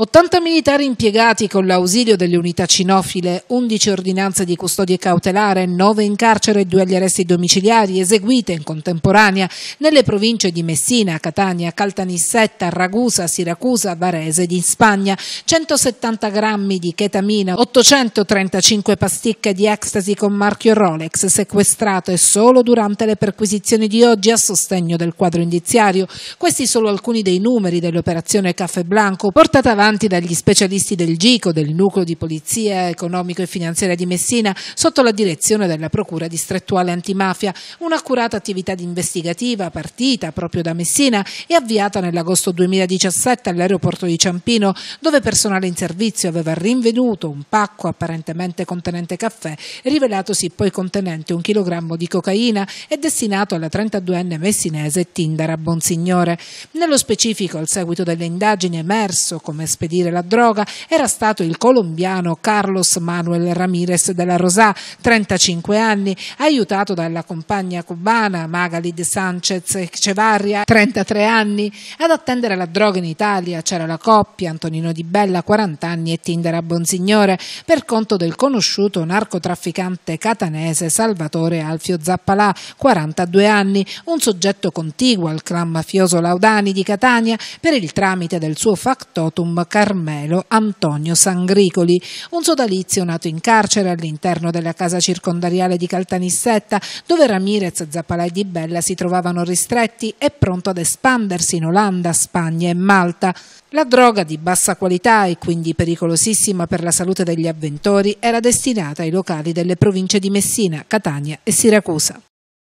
80 militari impiegati con l'ausilio delle unità cinofile, 11 ordinanze di custodia cautelare, 9 in carcere e 2 agli arresti domiciliari eseguite in contemporanea nelle province di Messina, Catania, Caltanissetta, Ragusa, Siracusa, Varese ed in Spagna, 170 grammi di ketamina, 835 pasticche di ecstasy con marchio Rolex sequestrate solo durante le perquisizioni di oggi a sostegno del quadro indiziario. Questi sono alcuni dei numeri dell'operazione Caffè Blanco portata avanti avanti dagli specialisti del GICO, del Nucleo di Polizia Economico e Finanziaria di Messina, sotto la direzione della Procura distrettuale antimafia, un'accurata attività di investigativa partita proprio da Messina e avviata nell'agosto 2017 all'aeroporto di Ciampino, dove personale in servizio aveva rinvenuto un pacco apparentemente contenente caffè, rivelatosi poi contenente un chilogrammo di cocaina e destinato alla 32enne messinese Tindara Bonsignore. Nello specifico, al seguito delle indagini, è emerso come spedire la droga era stato il colombiano Carlos Manuel Ramirez della Rosà, 35 anni, aiutato dalla compagna cubana Magalid Sanchez Cevarria, 33 anni. Ad attendere la droga in Italia c'era la coppia Antonino Di Bella, 40 anni, e Tindera Bonsignore, per conto del conosciuto narcotrafficante catanese Salvatore Alfio Zappalà, 42 anni, un soggetto contiguo al clan mafioso Laudani di Catania per il tramite del suo factotum Carmelo Antonio Sangricoli, un sodalizio nato in carcere all'interno della casa circondariale di Caltanissetta, dove Ramirez, Zappalai e Di Bella si trovavano ristretti e pronto ad espandersi in Olanda, Spagna e Malta. La droga di bassa qualità e quindi pericolosissima per la salute degli avventori era destinata ai locali delle province di Messina, Catania e Siracusa.